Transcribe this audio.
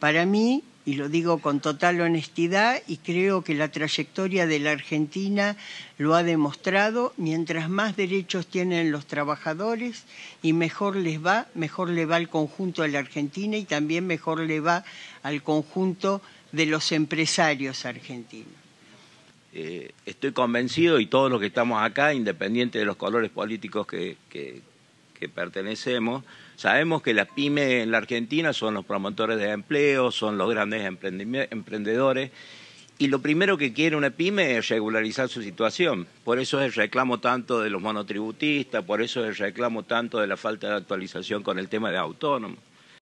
Para mí, y lo digo con total honestidad, y creo que la trayectoria de la Argentina lo ha demostrado, mientras más derechos tienen los trabajadores y mejor les va, mejor le va al conjunto de la Argentina y también mejor le va al conjunto de los empresarios argentinos. Eh, estoy convencido y todos los que estamos acá, independiente de los colores políticos que, que, que pertenecemos, sabemos que las pymes en la Argentina son los promotores de empleo, son los grandes emprendedores, y lo primero que quiere una pyme es regularizar su situación. Por eso es el reclamo tanto de los monotributistas, por eso es el reclamo tanto de la falta de actualización con el tema de autónomos.